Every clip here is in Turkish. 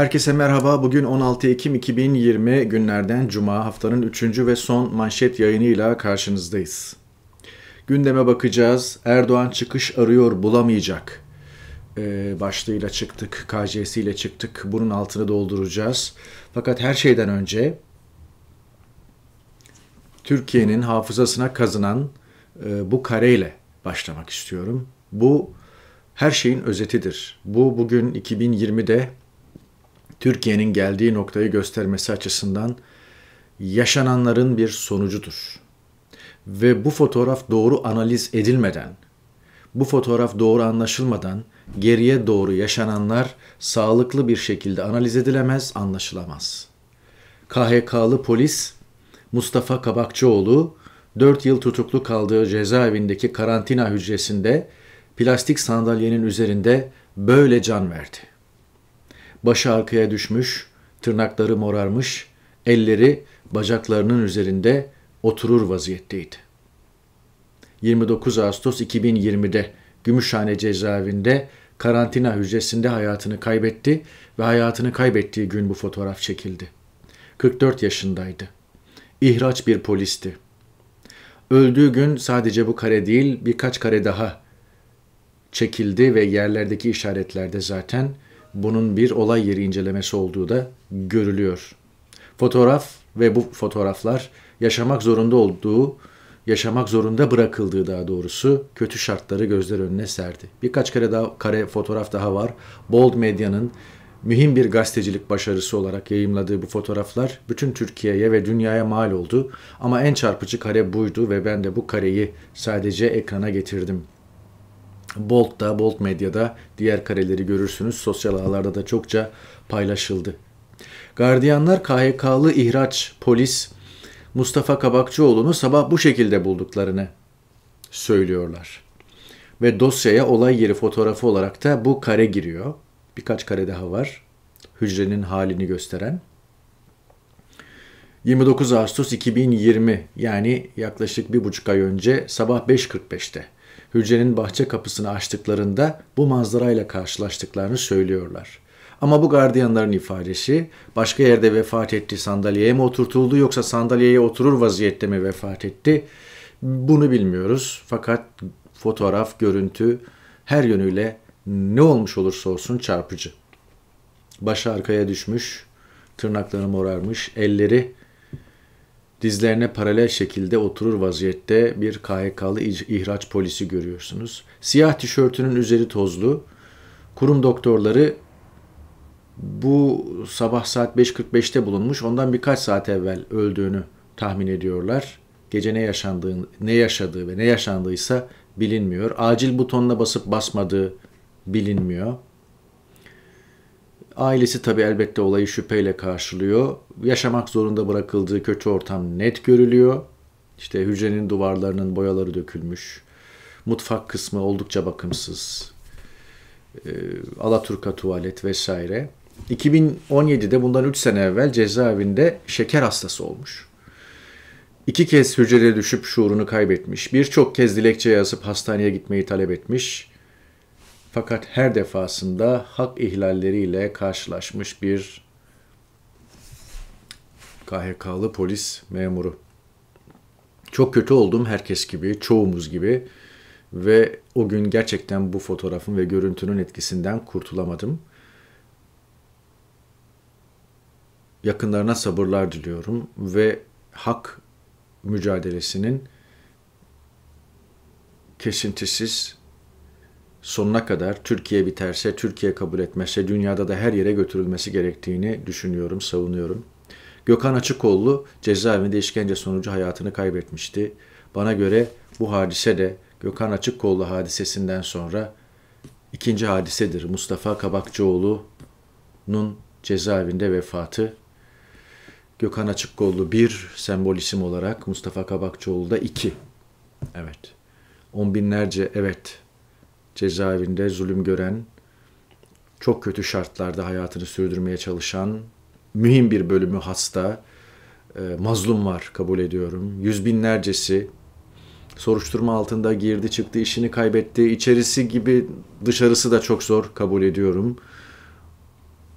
Herkese merhaba. Bugün 16 Ekim 2020 günlerden Cuma haftanın 3. ve son manşet yayınıyla karşınızdayız. Gündeme bakacağız. Erdoğan çıkış arıyor bulamayacak. Ee, başlığıyla çıktık, KC'si ile çıktık. Bunun altını dolduracağız. Fakat her şeyden önce Türkiye'nin hafızasına kazınan e, bu kareyle başlamak istiyorum. Bu her şeyin özetidir. Bu bugün 2020'de Türkiye'nin geldiği noktayı göstermesi açısından yaşananların bir sonucudur. Ve bu fotoğraf doğru analiz edilmeden, bu fotoğraf doğru anlaşılmadan geriye doğru yaşananlar sağlıklı bir şekilde analiz edilemez, anlaşılamaz. KHK'lı polis Mustafa Kabakçıoğlu 4 yıl tutuklu kaldığı cezaevindeki karantina hücresinde plastik sandalyenin üzerinde böyle can verdi. Başı arkaya düşmüş, tırnakları morarmış, elleri bacaklarının üzerinde oturur vaziyetteydi. 29 Ağustos 2020'de Gümüşhane cezaevinde karantina hücresinde hayatını kaybetti ve hayatını kaybettiği gün bu fotoğraf çekildi. 44 yaşındaydı. İhraç bir polisti. Öldüğü gün sadece bu kare değil birkaç kare daha çekildi ve yerlerdeki işaretlerde zaten bunun bir olay yeri incelemesi olduğu da görülüyor. Fotoğraf ve bu fotoğraflar yaşamak zorunda olduğu, yaşamak zorunda bırakıldığı daha doğrusu kötü şartları gözler önüne serdi. Birkaç kare daha kare fotoğraf daha var. Bold Medya'nın mühim bir gazetecilik başarısı olarak yayımladığı bu fotoğraflar bütün Türkiye'ye ve dünyaya mal oldu. Ama en çarpıcı kare buydu ve ben de bu kareyi sadece ekrana getirdim.'' Bolt'ta, Bolt Medya'da diğer kareleri görürsünüz. Sosyal ağlarda da çokça paylaşıldı. Gardiyanlar KHK'lı ihraç polis Mustafa Kabakçıoğlu'nu sabah bu şekilde bulduklarını söylüyorlar. Ve dosyaya olay yeri fotoğrafı olarak da bu kare giriyor. Birkaç kare daha var. Hücrenin halini gösteren. 29 Ağustos 2020 yani yaklaşık bir buçuk ay önce sabah 5.45'te hücrenin bahçe kapısını açtıklarında bu manzarayla karşılaştıklarını söylüyorlar. Ama bu gardiyanların ifadesi başka yerde vefat etti sandalyeye mi oturtuldu yoksa sandalyeye oturur vaziyette mi vefat etti bunu bilmiyoruz. Fakat fotoğraf, görüntü her yönüyle ne olmuş olursa olsun çarpıcı. Başı arkaya düşmüş, tırnakları morarmış, elleri Dizlerine paralel şekilde oturur vaziyette bir KHK'lı ihraç polisi görüyorsunuz. Siyah tişörtünün üzeri tozlu. Kurum doktorları bu sabah saat 5.45'te bulunmuş. Ondan birkaç saat evvel öldüğünü tahmin ediyorlar. Gece ne yaşandığı, ne yaşadığı ve ne yaşandıysa bilinmiyor. Acil butonuna basıp basmadığı bilinmiyor. Ailesi tabii elbette olayı şüpheyle karşılıyor. Yaşamak zorunda bırakıldığı kötü ortam net görülüyor. İşte hücrenin duvarlarının boyaları dökülmüş. Mutfak kısmı oldukça bakımsız. E, Alaturka tuvalet vesaire. 2017'de bundan 3 sene evvel cezaevinde şeker hastası olmuş. İki kez hücreye düşüp şuurunu kaybetmiş. Birçok kez dilekçe yazıp hastaneye gitmeyi talep etmiş. Fakat her defasında hak ihlalleriyle karşılaşmış bir KHK'lı polis memuru. Çok kötü oldum herkes gibi, çoğumuz gibi ve o gün gerçekten bu fotoğrafın ve görüntünün etkisinden kurtulamadım. Yakınlarına sabırlar diliyorum ve hak mücadelesinin kesintisiz sonuna kadar Türkiye biterse, Türkiye kabul etmezse dünyada da her yere götürülmesi gerektiğini düşünüyorum, savunuyorum. Gökhan Açıkoğlu cezaevinde işkence sonucu hayatını kaybetmişti. Bana göre bu hadise de Gökhan Açıkkollu hadisesinden sonra ikinci hadisedir. Mustafa Kabakçıoğlu'nun cezaevinde vefatı. Gökhan Açıkkollu bir sembol isim olarak Mustafa Kabakçıoğlu da iki. Evet. On binlerce evet cezaevinde zulüm gören, çok kötü şartlarda hayatını sürdürmeye çalışan mühim bir bölümü hasta, e, mazlum var kabul ediyorum. Yüz binlercesi soruşturma altında girdi çıktı, işini kaybetti. İçerisi gibi dışarısı da çok zor kabul ediyorum.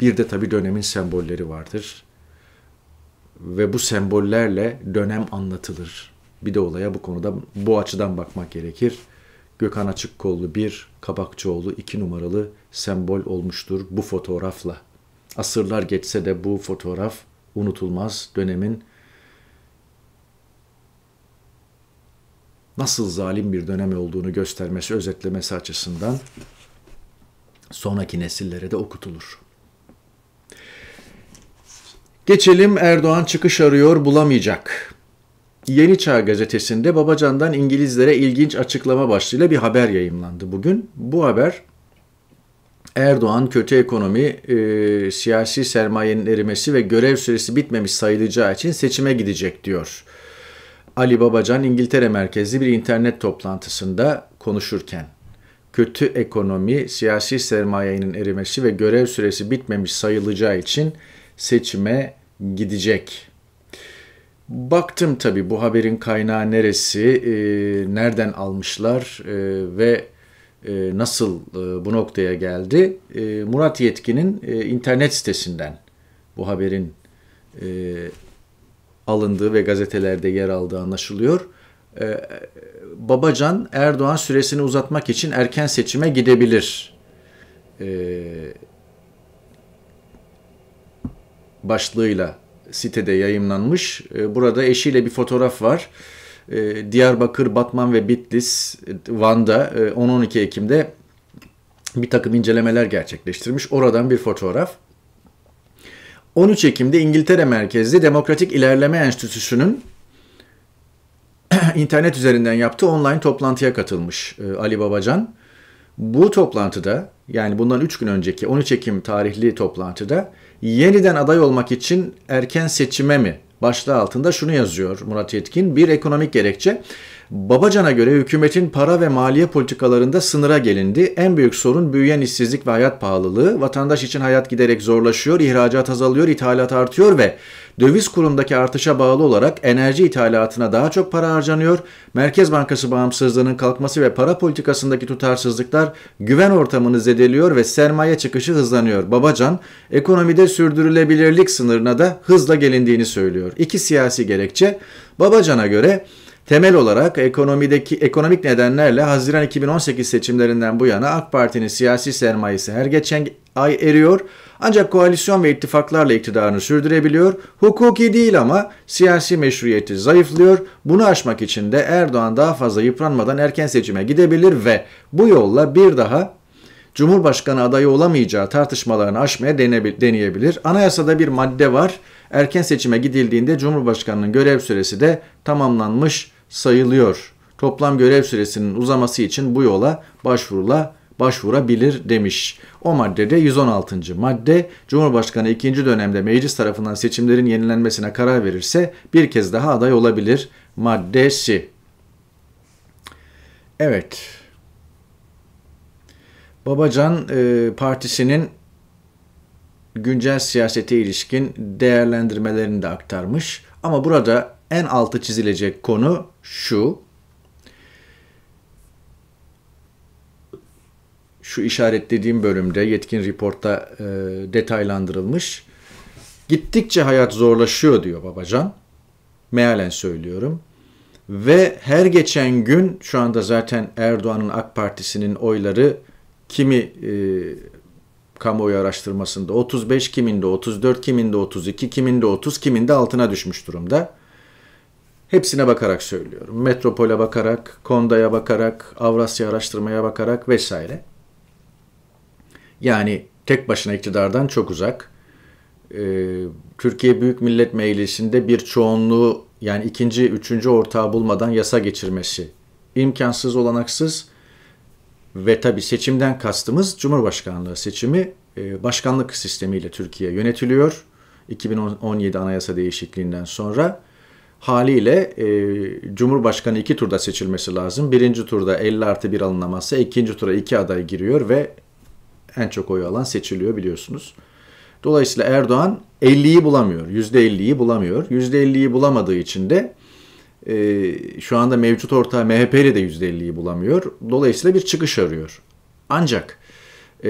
Bir de tabii dönemin sembolleri vardır. Ve bu sembollerle dönem anlatılır. Bir de olaya bu konuda bu açıdan bakmak gerekir. Gökhan Açıkkollu bir Kabakçıoğlu iki numaralı sembol olmuştur bu fotoğrafla. Asırlar geçse de bu fotoğraf unutulmaz dönemin nasıl zalim bir dönem olduğunu göstermesi, özetlemesi açısından sonraki nesillere de okutulur. Geçelim Erdoğan çıkış arıyor bulamayacak. Yeni Çağ gazetesinde Babacan'dan İngilizlere ilginç açıklama başlığıyla bir haber yayımlandı bugün. Bu haber Erdoğan kötü ekonomi, e, siyasi sermayenin erimesi ve görev süresi bitmemiş sayılacağı için seçime gidecek diyor. Ali Babacan İngiltere merkezli bir internet toplantısında konuşurken kötü ekonomi, siyasi sermayenin erimesi ve görev süresi bitmemiş sayılacağı için seçime gidecek Baktım tabii bu haberin kaynağı neresi, e, nereden almışlar e, ve e, nasıl e, bu noktaya geldi. E, Murat Yetkin'in e, internet sitesinden bu haberin e, alındığı ve gazetelerde yer aldığı anlaşılıyor. E, Babacan Erdoğan süresini uzatmak için erken seçime gidebilir. E, başlığıyla sitede yayınlanmış. E, burada eşiyle bir fotoğraf var. E, Diyarbakır, Batman ve Bitlis, e, Van'da 10-12 Ekim'de bir takım incelemeler gerçekleştirmiş. Oradan bir fotoğraf. 13 Ekim'de İngiltere merkezli Demokratik İlerleme Enstitüsü'nün internet üzerinden yaptığı online toplantıya katılmış Ali Babacan. Bu toplantıda yani bundan 3 gün önceki 13 Ekim tarihli toplantıda yeniden aday olmak için erken seçime mi? Başlığı altında şunu yazıyor Murat Yetkin. Bir ekonomik gerekçe. Babacan'a göre hükümetin para ve maliye politikalarında sınıra gelindi. En büyük sorun büyüyen işsizlik ve hayat pahalılığı. Vatandaş için hayat giderek zorlaşıyor, ihracat azalıyor, ithalat artıyor ve döviz kurundaki artışa bağlı olarak enerji ithalatına daha çok para harcanıyor, Merkez Bankası bağımsızlığının kalkması ve para politikasındaki tutarsızlıklar güven ortamını zedeliyor ve sermaye çıkışı hızlanıyor. Babacan, ekonomide sürdürülebilirlik sınırına da hızla gelindiğini söylüyor. İki siyasi gerekçe, Babacan'a göre Temel olarak ekonomideki ekonomik nedenlerle Haziran 2018 seçimlerinden bu yana AK Parti'nin siyasi sermayesi her geçen ay eriyor. Ancak koalisyon ve ittifaklarla iktidarını sürdürebiliyor, hukuki değil ama siyasi meşruiyeti zayıflıyor. Bunu aşmak için de Erdoğan daha fazla yıpranmadan erken seçime gidebilir ve bu yolla bir daha Cumhurbaşkanı adayı olamayacağı tartışmalarını aşmaya deneyebilir. Anayasada bir madde var. Erken seçime gidildiğinde Cumhurbaşkanının görev süresi de tamamlanmış sayılıyor. Toplam görev süresinin uzaması için bu yola başvurulabilir başvurabilir demiş. O maddede 116. madde Cumhurbaşkanı ikinci dönemde meclis tarafından seçimlerin yenilenmesine karar verirse bir kez daha aday olabilir maddesi. Evet. Babacan e, partisinin güncel siyasete ilişkin değerlendirmelerini de aktarmış. Ama burada en altı çizilecek konu şu. şu işaretlediğim bölümde yetkin reportta e, detaylandırılmış. Gittikçe hayat zorlaşıyor diyor babacan. Mealen söylüyorum. Ve her geçen gün şu anda zaten Erdoğan'ın AK Partisi'nin oyları kimi e, kamuoyu araştırmasında 35 kiminde 34 kiminde 32 kiminde 30 kiminde altına düşmüş durumda. Hepsine bakarak söylüyorum. Metropole bakarak, Konda'ya bakarak, Avrasya araştırmaya bakarak vesaire. Yani tek başına iktidardan çok uzak. Ee, Türkiye Büyük Millet Meclisi'nde bir çoğunluğu yani ikinci, üçüncü ortağı bulmadan yasa geçirmesi imkansız, olanaksız ve tabi seçimden kastımız Cumhurbaşkanlığı seçimi e, başkanlık sistemiyle Türkiye yönetiliyor. 2017 anayasa değişikliğinden sonra haliyle e, Cumhurbaşkanı iki turda seçilmesi lazım. Birinci turda 50 artı 1 alınamazsa ikinci tura iki aday giriyor ve en çok oy alan seçiliyor biliyorsunuz. Dolayısıyla Erdoğan 50'yi bulamıyor, %50'yi bulamıyor. %50'yi bulamadığı için de e, şu anda mevcut ortağı MHP ile de %50'yi bulamıyor. Dolayısıyla bir çıkış arıyor. Ancak e,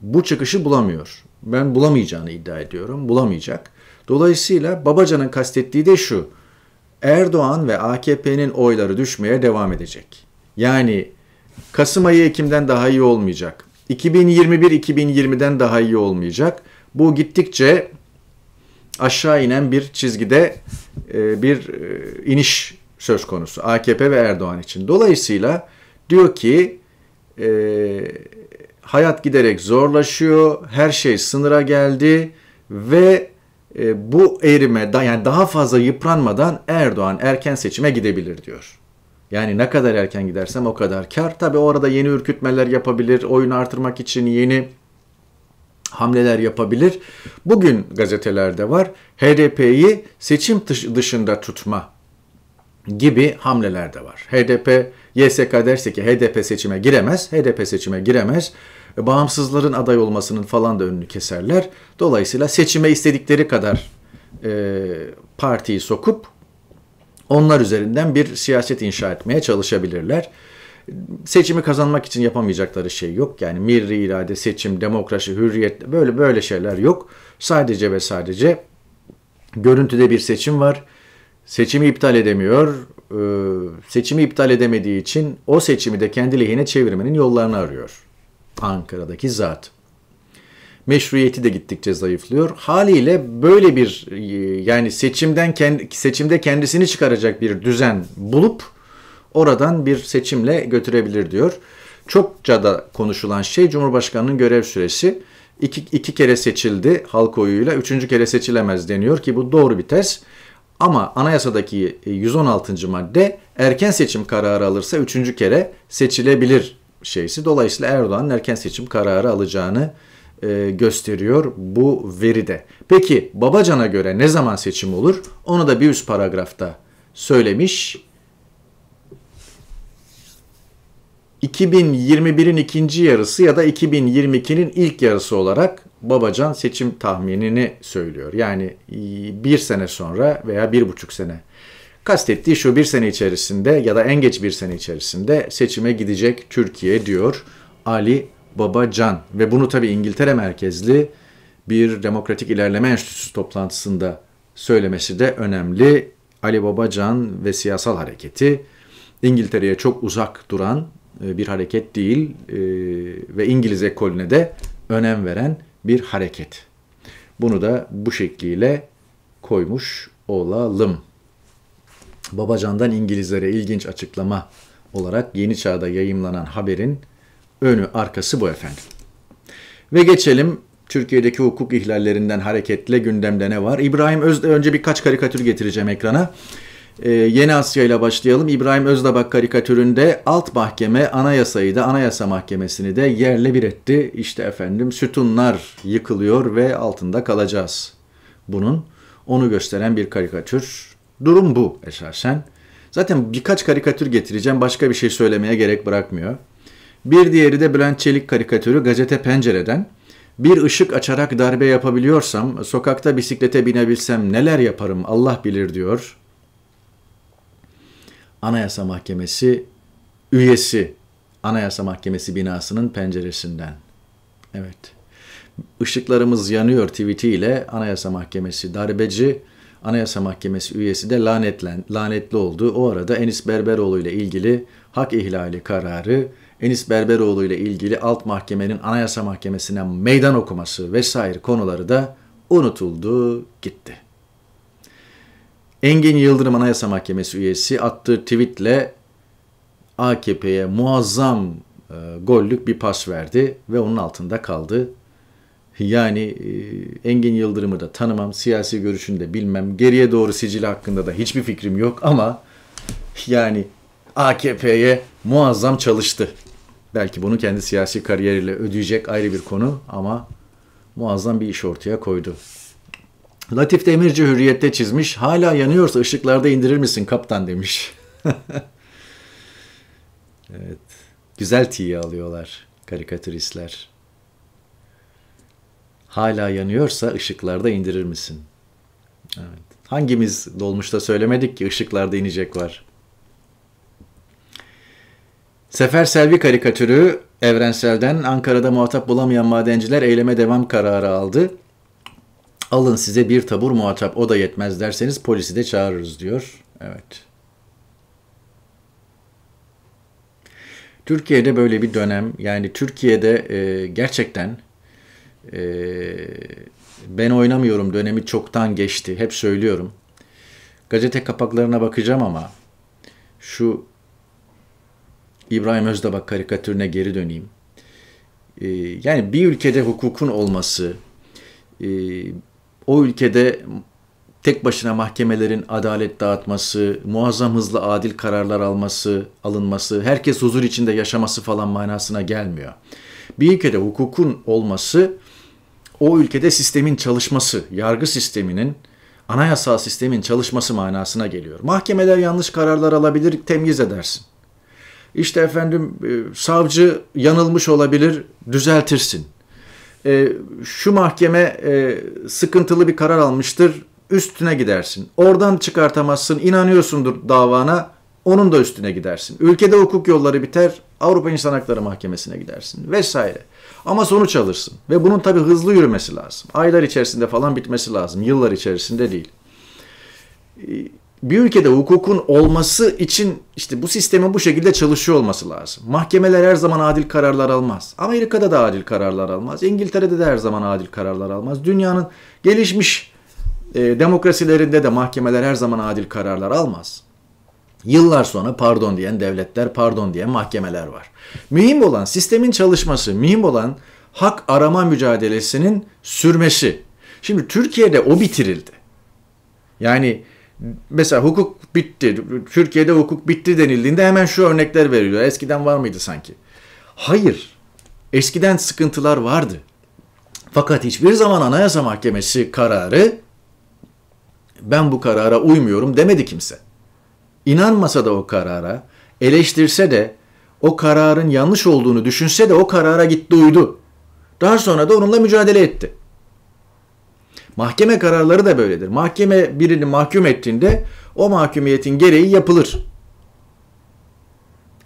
bu çıkışı bulamıyor. Ben bulamayacağını iddia ediyorum. Bulamayacak. Dolayısıyla Babacan'ın kastettiği de şu. Erdoğan ve AKP'nin oyları düşmeye devam edecek. Yani Kasım ayı Ekim'den daha iyi olmayacak. 2021 2020'den daha iyi olmayacak. Bu gittikçe aşağı inen bir çizgide e, bir e, iniş söz konusu AKP ve Erdoğan için. Dolayısıyla diyor ki e, hayat giderek zorlaşıyor, her şey sınıra geldi ve bu erime yani daha fazla yıpranmadan Erdoğan erken seçime gidebilir diyor. Yani ne kadar erken gidersem o kadar kar. Tabi o arada yeni ürkütmeler yapabilir, oyunu artırmak için yeni hamleler yapabilir. Bugün gazetelerde var HDP'yi seçim dışında tutma gibi hamleler de var. HDP, YSK derse ki HDP seçime giremez, HDP seçime giremez. E, bağımsızların aday olmasının falan da önünü keserler. Dolayısıyla seçime istedikleri kadar e, partiyi sokup onlar üzerinden bir siyaset inşa etmeye çalışabilirler. Seçimi kazanmak için yapamayacakları şey yok. Yani mirri irade, seçim, demokrasi, hürriyet böyle böyle şeyler yok. Sadece ve sadece görüntüde bir seçim var. Seçimi iptal edemiyor. Ee, seçimi iptal edemediği için o seçimi de kendi lehine çevirmenin yollarını arıyor. Ankara'daki zat meşruiyeti de gittikçe zayıflıyor. Haliyle böyle bir yani seçimden seçimde kendisini çıkaracak bir düzen bulup oradan bir seçimle götürebilir diyor. Çokça da konuşulan şey Cumhurbaşkanı'nın görev süresi. İki, iki kere seçildi halk oyuyla, üçüncü kere seçilemez deniyor ki bu doğru bir ters Ama anayasadaki 116. madde erken seçim kararı alırsa üçüncü kere seçilebilir şeysi. Dolayısıyla Erdoğan erken seçim kararı alacağını e, gösteriyor bu veride. Peki Babacan'a göre ne zaman seçim olur? Onu da bir üst paragrafta söylemiş. 2021'in ikinci yarısı ya da 2022'nin ilk yarısı olarak Babacan seçim tahminini söylüyor. Yani e, bir sene sonra veya bir buçuk sene. Kastettiği şu bir sene içerisinde ya da en geç bir sene içerisinde seçime gidecek Türkiye diyor Ali Baba Can ve bunu tabi İngiltere merkezli bir demokratik ilerleme enstitüsü toplantısında söylemesi de önemli. Ali Babacan ve siyasal hareketi İngiltere'ye çok uzak duran e, bir hareket değil e, ve İngiliz ekolüne de önem veren bir hareket. Bunu da bu şekliyle koymuş olalım. Babacan'dan İngilizlere ilginç açıklama olarak Yeni Çağ'da yayımlanan haberin Önü arkası bu efendim. Ve geçelim Türkiye'deki hukuk ihlallerinden hareketle gündemde ne var? İbrahim Özde önce birkaç karikatür getireceğim ekrana. Ee, Yeni Asya ile başlayalım. İbrahim Özdabak karikatüründe alt mahkeme anayasayı da anayasa mahkemesini de yerle bir etti. İşte efendim sütunlar yıkılıyor ve altında kalacağız. Bunun onu gösteren bir karikatür. Durum bu esasen. Zaten birkaç karikatür getireceğim. Başka bir şey söylemeye gerek bırakmıyor. Bir diğeri de Bülent Çelik karikatürü gazete pencereden. Bir ışık açarak darbe yapabiliyorsam, sokakta bisiklete binebilsem neler yaparım Allah bilir diyor. Anayasa Mahkemesi üyesi Anayasa Mahkemesi binasının penceresinden. Evet. Işıklarımız yanıyor tweetiyle Anayasa Mahkemesi darbeci, Anayasa Mahkemesi üyesi de lanetlen, lanetli oldu. O arada Enis Berberoğlu ile ilgili hak ihlali kararı Enis Berberoğlu ile ilgili alt mahkemenin Anayasa Mahkemesi'ne meydan okuması vesaire konuları da unutuldu gitti. Engin Yıldırım Anayasa Mahkemesi üyesi attığı tweetle AKP'ye muazzam e, gollük bir pas verdi ve onun altında kaldı. Yani e, Engin Yıldırım'ı da tanımam, siyasi görüşünü de bilmem, geriye doğru sicili hakkında da hiçbir fikrim yok ama yani AKP'ye muazzam çalıştı. Belki bunu kendi siyasi kariyeriyle ödeyecek ayrı bir konu ama muazzam bir iş ortaya koydu. Latif Demirci hürriyette çizmiş. Hala yanıyorsa ışıklarda indirir misin kaptan demiş. evet. Güzel tiye alıyorlar karikatüristler. Hala yanıyorsa ışıklarda indirir misin? Evet. Hangimiz dolmuşta söylemedik ki ışıklarda inecek var. Sefer Selvi karikatürü Evrensel'den Ankara'da muhatap bulamayan madenciler eyleme devam kararı aldı. Alın size bir tabur muhatap o da yetmez derseniz polisi de çağırırız diyor. Evet. Türkiye'de böyle bir dönem yani Türkiye'de e, gerçekten e, ben oynamıyorum dönemi çoktan geçti. Hep söylüyorum. Gazete kapaklarına bakacağım ama şu İbrahim Özdabak karikatürüne geri döneyim. Ee, yani bir ülkede hukukun olması, e, o ülkede tek başına mahkemelerin adalet dağıtması, muazzam hızlı adil kararlar alması, alınması, herkes huzur içinde yaşaması falan manasına gelmiyor. Bir ülkede hukukun olması, o ülkede sistemin çalışması, yargı sisteminin, anayasal sistemin çalışması manasına geliyor. Mahkemeler yanlış kararlar alabilir, temyiz edersin. İşte efendim e, savcı yanılmış olabilir, düzeltirsin. E, şu mahkeme e, sıkıntılı bir karar almıştır, üstüne gidersin. Oradan çıkartamazsın, inanıyorsundur davana, onun da üstüne gidersin. Ülkede hukuk yolları biter, Avrupa İnsan Hakları Mahkemesi'ne gidersin vesaire. Ama sonuç alırsın ve bunun tabii hızlı yürümesi lazım. Aylar içerisinde falan bitmesi lazım, yıllar içerisinde değil bir ülkede hukukun olması için işte bu sistemin bu şekilde çalışıyor olması lazım. Mahkemeler her zaman adil kararlar almaz. Amerika'da da adil kararlar almaz. İngiltere'de de her zaman adil kararlar almaz. Dünyanın gelişmiş e, demokrasilerinde de mahkemeler her zaman adil kararlar almaz. Yıllar sonra pardon diyen devletler, pardon diyen mahkemeler var. Mühim olan sistemin çalışması, mühim olan hak arama mücadelesinin sürmesi. Şimdi Türkiye'de o bitirildi. Yani mesela hukuk bitti, Türkiye'de hukuk bitti denildiğinde hemen şu örnekler veriliyor. Eskiden var mıydı sanki? Hayır. Eskiden sıkıntılar vardı. Fakat hiçbir zaman Anayasa Mahkemesi kararı ben bu karara uymuyorum demedi kimse. İnanmasa da o karara, eleştirse de o kararın yanlış olduğunu düşünse de o karara gitti uydu. Daha sonra da onunla mücadele etti. Mahkeme kararları da böyledir. Mahkeme birini mahkum ettiğinde o mahkumiyetin gereği yapılır.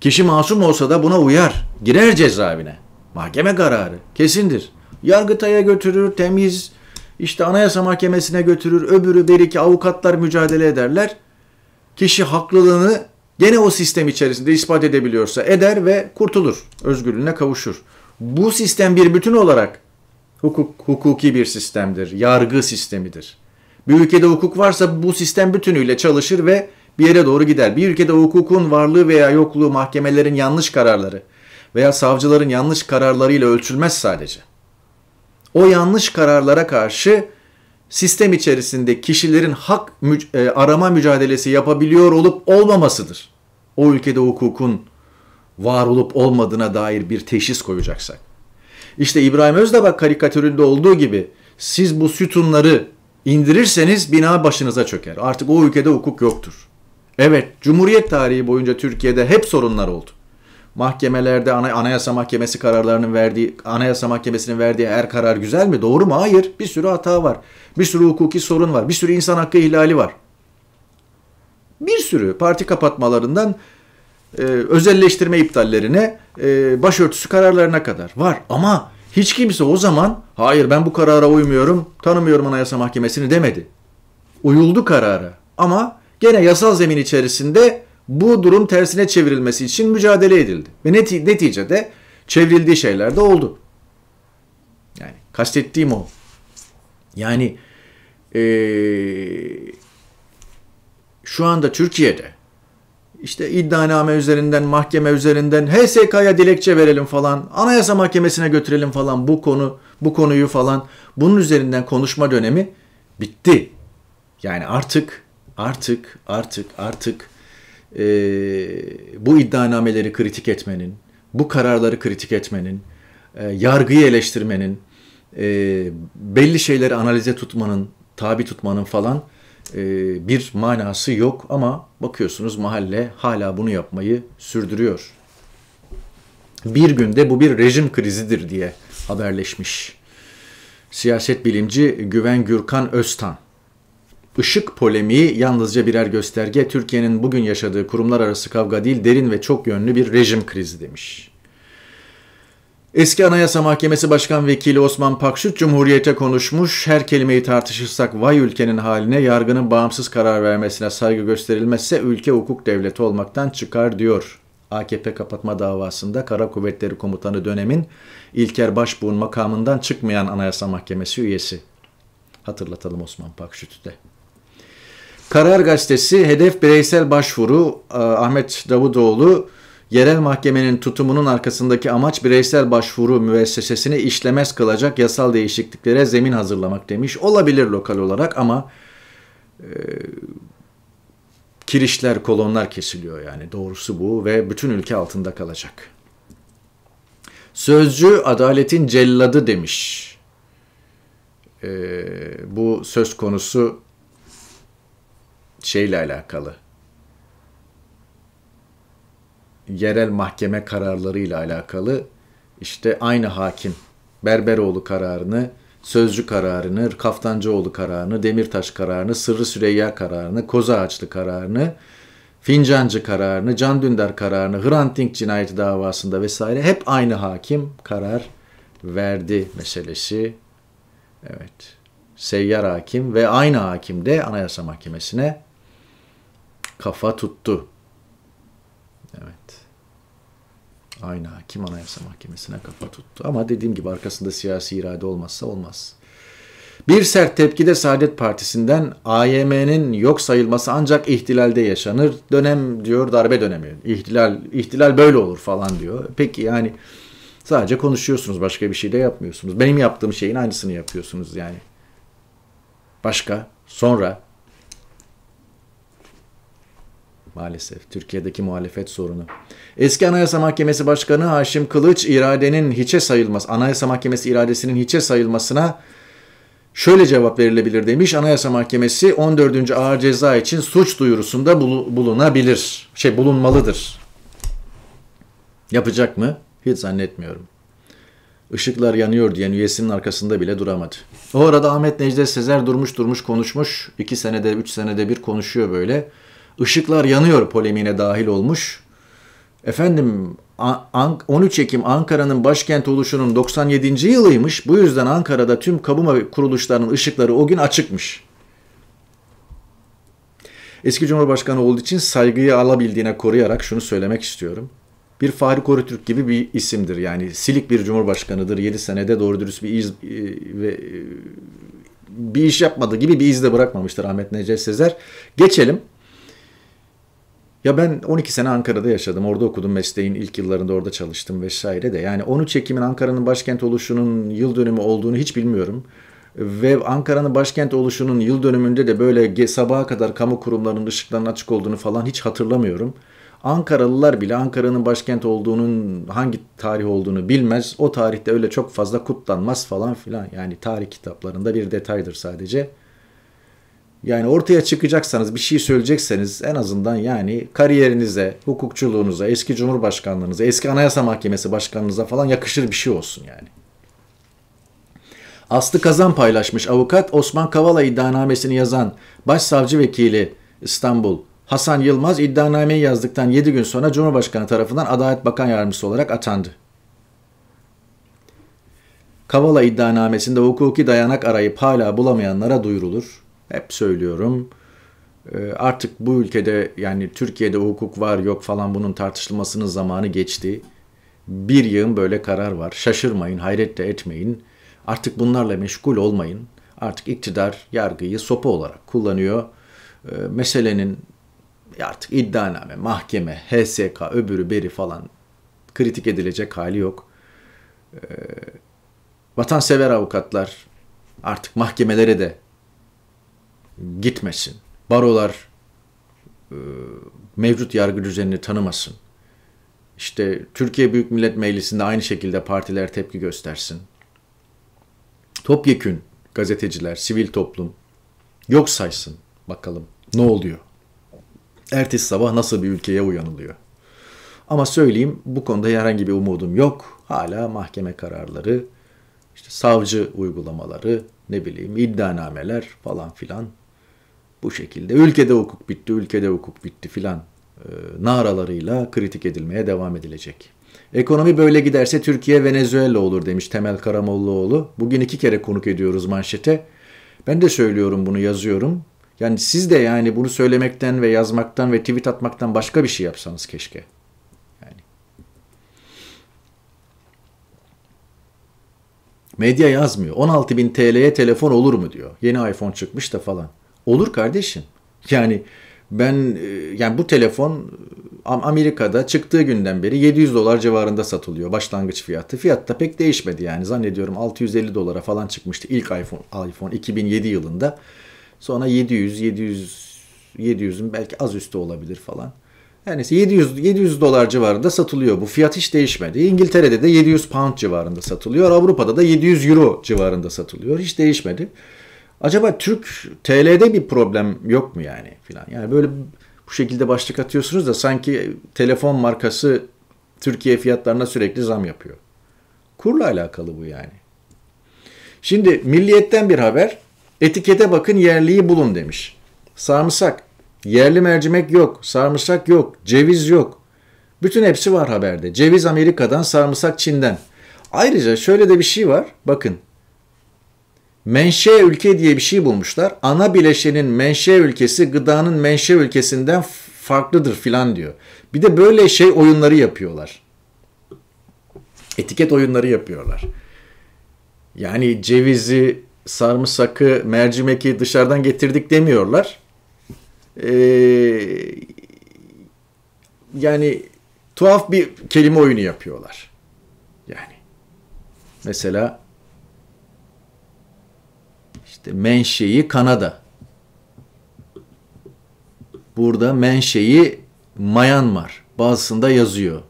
Kişi masum olsa da buna uyar. Girer cezaevine. Mahkeme kararı kesindir. Yargıtay'a götürür, temiz, işte anayasa mahkemesine götürür, öbürü beriki avukatlar mücadele ederler. Kişi haklılığını gene o sistem içerisinde ispat edebiliyorsa eder ve kurtulur. Özgürlüğüne kavuşur. Bu sistem bir bütün olarak Hukuk hukuki bir sistemdir, yargı sistemidir. Bir ülkede hukuk varsa bu sistem bütünüyle çalışır ve bir yere doğru gider. Bir ülkede hukukun varlığı veya yokluğu mahkemelerin yanlış kararları veya savcıların yanlış kararlarıyla ölçülmez sadece. O yanlış kararlara karşı sistem içerisinde kişilerin hak müc- e, arama mücadelesi yapabiliyor olup olmamasıdır. O ülkede hukukun var olup olmadığına dair bir teşhis koyacaksak. İşte İbrahim Özdabak karikatüründe olduğu gibi siz bu sütunları indirirseniz bina başınıza çöker. Artık o ülkede hukuk yoktur. Evet, Cumhuriyet tarihi boyunca Türkiye'de hep sorunlar oldu. Mahkemelerde Anayasa Mahkemesi kararlarının verdiği, Anayasa Mahkemesi'nin verdiği her karar güzel mi? Doğru mu? Hayır. Bir sürü hata var. Bir sürü hukuki sorun var. Bir sürü insan hakkı ihlali var. Bir sürü parti kapatmalarından e, özelleştirme iptallerine, e, başörtüsü kararlarına kadar var. Ama hiç kimse o zaman hayır ben bu karara uymuyorum, tanımıyorum Anayasa Mahkemesi'ni demedi. Uyuldu karara ama gene yasal zemin içerisinde bu durum tersine çevrilmesi için mücadele edildi. Ve neti, neticede çevrildiği şeyler de oldu. Yani kastettiğim o. Yani ee, şu anda Türkiye'de işte iddianame üzerinden, mahkeme üzerinden HSK'ya dilekçe verelim falan, Anayasa Mahkemesi'ne götürelim falan bu konu, bu konuyu falan bunun üzerinden konuşma dönemi bitti. Yani artık artık artık artık e, bu iddianameleri kritik etmenin, bu kararları kritik etmenin, e, yargıyı eleştirmenin, e, belli şeyleri analize tutmanın, tabi tutmanın falan e, bir manası yok ama bakıyorsunuz mahalle hala bunu yapmayı sürdürüyor. Bir günde bu bir rejim krizidir diye haberleşmiş. Siyaset bilimci Güven Gürkan Öztan. Işık polemiği yalnızca birer gösterge Türkiye'nin bugün yaşadığı kurumlar arası kavga değil derin ve çok yönlü bir rejim krizi demiş. Eski Anayasa Mahkemesi Başkan Vekili Osman Pakşut Cumhuriyete konuşmuş, her kelimeyi tartışırsak vay ülkenin haline yargının bağımsız karar vermesine saygı gösterilmezse ülke hukuk devleti olmaktan çıkar diyor. AKP kapatma davasında Kara Kuvvetleri Komutanı dönemin İlker Başbuğ'un makamından çıkmayan Anayasa Mahkemesi üyesi. Hatırlatalım Osman Pakşut'u de. Karar Gazetesi hedef bireysel başvuru e, Ahmet Davutoğlu yerel mahkemenin tutumunun arkasındaki amaç bireysel başvuru müessesesini işlemez kılacak yasal değişikliklere zemin hazırlamak demiş. Olabilir lokal olarak ama e, kirişler, kolonlar kesiliyor yani doğrusu bu ve bütün ülke altında kalacak. Sözcü adaletin celladı demiş. E, bu söz konusu şeyle alakalı yerel mahkeme kararlarıyla alakalı işte aynı hakim Berberoğlu kararını, Sözcü kararını, Kaftancıoğlu kararını, Demirtaş kararını, Sırrı Süreyya kararını, Koza Ağaçlı kararını, Fincancı kararını, Can Dündar kararını, Hrant Dink cinayeti davasında vesaire hep aynı hakim karar verdi meselesi. Evet. Seyyar hakim ve aynı hakim de Anayasa Mahkemesi'ne kafa tuttu. Evet. Aynı hakim anayasa mahkemesine kafa tuttu. Ama dediğim gibi arkasında siyasi irade olmazsa olmaz. Bir sert tepkide Saadet Partisi'nden AYM'nin yok sayılması ancak ihtilalde yaşanır. Dönem diyor darbe dönemi. İhtilal, ihtilal böyle olur falan diyor. Peki yani sadece konuşuyorsunuz başka bir şey de yapmıyorsunuz. Benim yaptığım şeyin aynısını yapıyorsunuz yani. Başka sonra Maalesef Türkiye'deki muhalefet sorunu. Eski Anayasa Mahkemesi Başkanı Haşim Kılıç iradenin hiçe sayılmaz, Anayasa Mahkemesi iradesinin hiçe sayılmasına şöyle cevap verilebilir demiş. Anayasa Mahkemesi 14. ağır ceza için suç duyurusunda bulunabilir. Şey bulunmalıdır. Yapacak mı? Hiç zannetmiyorum. Işıklar yanıyor diyen üyesinin arkasında bile duramadı. O arada Ahmet Necdet Sezer durmuş durmuş konuşmuş. iki senede, üç senede bir konuşuyor böyle. Işıklar yanıyor polemiğine dahil olmuş. Efendim 13 Ekim Ankara'nın başkent oluşunun 97. yılıymış. Bu yüzden Ankara'da tüm kamu kuruluşlarının ışıkları o gün açıkmış. Eski Cumhurbaşkanı olduğu için saygıyı alabildiğine koruyarak şunu söylemek istiyorum. Bir Fahri Korutürk gibi bir isimdir. Yani silik bir cumhurbaşkanıdır. 7 senede doğru dürüst bir iz e, ve e, bir iş yapmadı gibi bir izde bırakmamıştır Ahmet Necdet Sezer. Geçelim ya ben 12 sene Ankara'da yaşadım. Orada okudum mesleğin ilk yıllarında orada çalıştım vesaire de. Yani 13 Ekim'in Ankara'nın başkent oluşunun yıl dönümü olduğunu hiç bilmiyorum. Ve Ankara'nın başkent oluşunun yıl dönümünde de böyle sabaha kadar kamu kurumlarının ışıklarının açık olduğunu falan hiç hatırlamıyorum. Ankaralılar bile Ankara'nın başkent olduğunun hangi tarih olduğunu bilmez. O tarihte öyle çok fazla kutlanmaz falan filan. Yani tarih kitaplarında bir detaydır sadece. Yani ortaya çıkacaksanız bir şey söyleyecekseniz en azından yani kariyerinize, hukukçuluğunuza, eski cumhurbaşkanlığınıza, eski anayasa mahkemesi başkanınıza falan yakışır bir şey olsun yani. Aslı Kazan paylaşmış avukat Osman Kavala iddianamesini yazan başsavcı vekili İstanbul Hasan Yılmaz iddianameyi yazdıktan 7 gün sonra Cumhurbaşkanı tarafından Adalet Bakan Yardımcısı olarak atandı. Kavala iddianamesinde hukuki dayanak arayıp hala bulamayanlara duyurulur. Hep söylüyorum. Ee, artık bu ülkede yani Türkiye'de hukuk var yok falan bunun tartışılmasının zamanı geçti. Bir yığın böyle karar var. Şaşırmayın, hayret de etmeyin. Artık bunlarla meşgul olmayın. Artık iktidar yargıyı sopa olarak kullanıyor. Ee, meselenin artık iddianame, mahkeme, HSK, öbürü beri falan kritik edilecek hali yok. Ee, vatansever avukatlar artık mahkemelere de gitmesin. Barolar e, mevcut yargı düzenini tanımasın. İşte Türkiye Büyük Millet Meclisi'nde aynı şekilde partiler tepki göstersin. Topyekün gazeteciler, sivil toplum yok saysın bakalım ne oluyor. Ertesi sabah nasıl bir ülkeye uyanılıyor. Ama söyleyeyim bu konuda herhangi bir umudum yok. Hala mahkeme kararları, işte savcı uygulamaları, ne bileyim iddianameler falan filan bu şekilde ülkede hukuk bitti, ülkede hukuk bitti filan e, naralarıyla kritik edilmeye devam edilecek. Ekonomi böyle giderse Türkiye Venezuela olur demiş Temel Karamollaoğlu. Bugün iki kere konuk ediyoruz manşete. Ben de söylüyorum bunu yazıyorum. Yani siz de yani bunu söylemekten ve yazmaktan ve tweet atmaktan başka bir şey yapsanız keşke. Yani. Medya yazmıyor. 16 bin TL'ye telefon olur mu diyor. Yeni iPhone çıkmış da falan. Olur kardeşim. Yani ben e, yani bu telefon e, Amerika'da çıktığı günden beri 700 dolar civarında satılıyor başlangıç fiyatı. Fiyat da pek değişmedi yani zannediyorum 650 dolara falan çıkmıştı ilk iPhone iPhone 2007 yılında. Sonra 700 700 700'ün belki az üstü olabilir falan. Yani 700 700 dolar civarında satılıyor. Bu fiyat hiç değişmedi. İngiltere'de de 700 pound civarında satılıyor. Avrupa'da da 700 euro civarında satılıyor. Hiç değişmedi. Acaba Türk TL'de bir problem yok mu yani filan? Yani böyle bu şekilde başlık atıyorsunuz da sanki telefon markası Türkiye fiyatlarına sürekli zam yapıyor. Kurla alakalı bu yani. Şimdi milliyetten bir haber. Etikete bakın yerliyi bulun demiş. Sarımsak. Yerli mercimek yok. Sarımsak yok. Ceviz yok. Bütün hepsi var haberde. Ceviz Amerika'dan, sarımsak Çin'den. Ayrıca şöyle de bir şey var. Bakın menşe ülke diye bir şey bulmuşlar. Ana bileşenin menşe ülkesi gıdanın menşe ülkesinden farklıdır filan diyor. Bir de böyle şey oyunları yapıyorlar. Etiket oyunları yapıyorlar. Yani cevizi, sarımsakı, mercimeki dışarıdan getirdik demiyorlar. Ee, yani tuhaf bir kelime oyunu yapıyorlar. Yani mesela işte menşeyi Kanada. Burada menşeyi Myanmar. Bazısında yazıyor.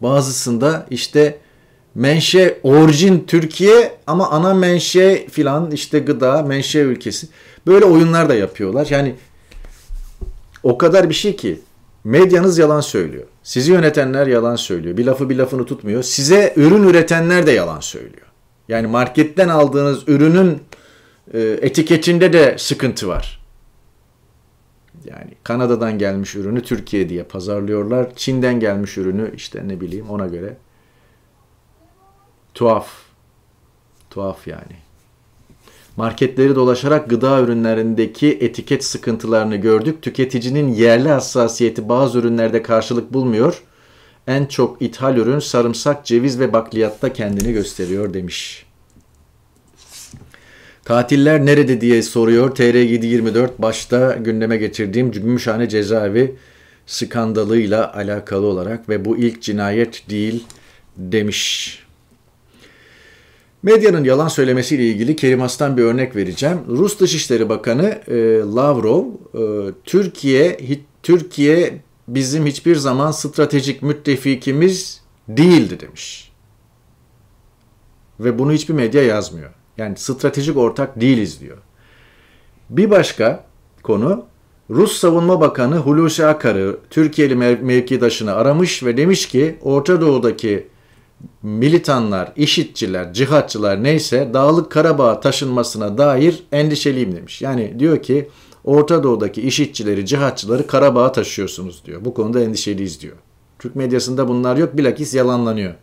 Bazısında işte menşe orijin Türkiye ama ana menşe filan işte gıda menşe ülkesi. Böyle oyunlar da yapıyorlar. Yani o kadar bir şey ki medyanız yalan söylüyor. Sizi yönetenler yalan söylüyor. Bir lafı bir lafını tutmuyor. Size ürün üretenler de yalan söylüyor. Yani marketten aldığınız ürünün ee, etiketinde de sıkıntı var. Yani Kanada'dan gelmiş ürünü Türkiye diye pazarlıyorlar. Çin'den gelmiş ürünü işte ne bileyim ona göre. Tuhaf. Tuhaf yani. Marketleri dolaşarak gıda ürünlerindeki etiket sıkıntılarını gördük. Tüketicinin yerli hassasiyeti bazı ürünlerde karşılık bulmuyor. En çok ithal ürün sarımsak, ceviz ve bakliyatta kendini gösteriyor demiş. Katiller nerede diye soruyor TR724 başta gündeme getirdiğim Gümüşhane cezaevi skandalıyla alakalı olarak ve bu ilk cinayet değil demiş. Medyanın yalan söylemesiyle ilgili Kerim Aslan bir örnek vereceğim. Rus Dışişleri Bakanı e, Lavrov, e, Türkiye hiç, Türkiye bizim hiçbir zaman stratejik müttefikimiz değildi demiş. Ve bunu hiçbir medya yazmıyor. Yani stratejik ortak değiliz diyor. Bir başka konu Rus Savunma Bakanı Hulusi Akar'ı Türkiye'li mev- mevkidaşını aramış ve demiş ki Orta Doğu'daki militanlar, işitçiler, cihatçılar neyse Dağlık Karabağa taşınmasına dair endişeliyim demiş. Yani diyor ki Orta Doğu'daki işitçileri, cihatçıları Karabağ'a taşıyorsunuz diyor. Bu konuda endişeliyiz diyor. Türk medyasında bunlar yok bilakis yalanlanıyor.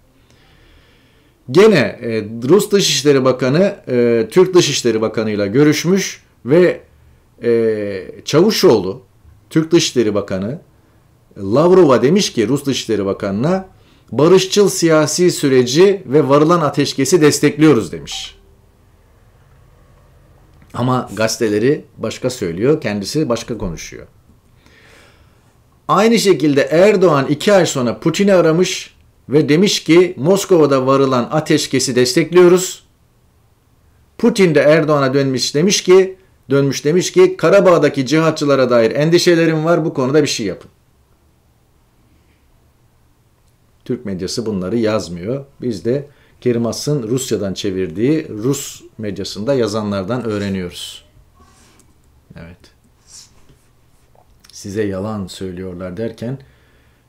Gene e, Rus Dışişleri Bakanı e, Türk Dışişleri Bakanı ile görüşmüş ve e, Çavuşoğlu Türk Dışişleri Bakanı Lavrov'a demiş ki Rus Dışişleri Bakanı'na barışçıl siyasi süreci ve varılan ateşkesi destekliyoruz demiş. Ama gazeteleri başka söylüyor, kendisi başka konuşuyor. Aynı şekilde Erdoğan iki ay sonra Putin'i aramış ve demiş ki Moskova'da varılan ateşkesi destekliyoruz. Putin de Erdoğan'a dönmüş demiş ki dönmüş demiş ki Karabağ'daki cihatçılara dair endişelerim var bu konuda bir şey yapın. Türk medyası bunları yazmıyor. Biz de Kerim Rusya'dan çevirdiği Rus medyasında yazanlardan öğreniyoruz. Evet. Size yalan söylüyorlar derken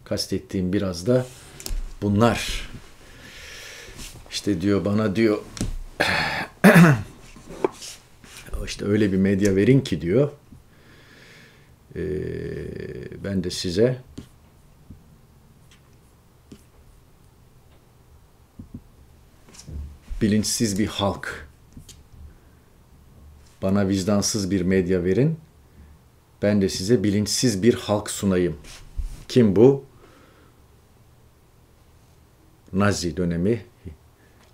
kastettiğim biraz da bunlar. İşte diyor bana diyor işte öyle bir medya verin ki diyor. Ee, ben de size bilinçsiz bir halk bana vicdansız bir medya verin. Ben de size bilinçsiz bir halk sunayım. Kim bu? Nazi dönemi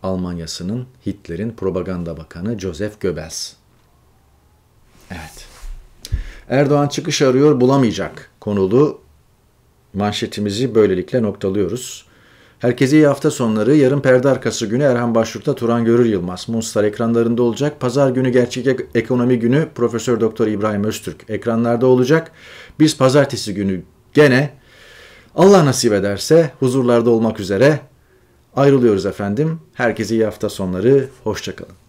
Almanyası'nın Hitler'in propaganda bakanı Joseph Goebbels. Evet. Erdoğan çıkış arıyor bulamayacak konulu manşetimizi böylelikle noktalıyoruz. Herkese iyi hafta sonları. Yarın perde arkası günü Erhan Başurt'ta Turan Görür Yılmaz. Munstar ekranlarında olacak. Pazar günü Gerçek Ekonomi Günü Profesör Doktor İbrahim Öztürk ekranlarda olacak. Biz pazartesi günü gene Allah nasip ederse huzurlarda olmak üzere ayrılıyoruz efendim. Herkese iyi hafta sonları. Hoşçakalın.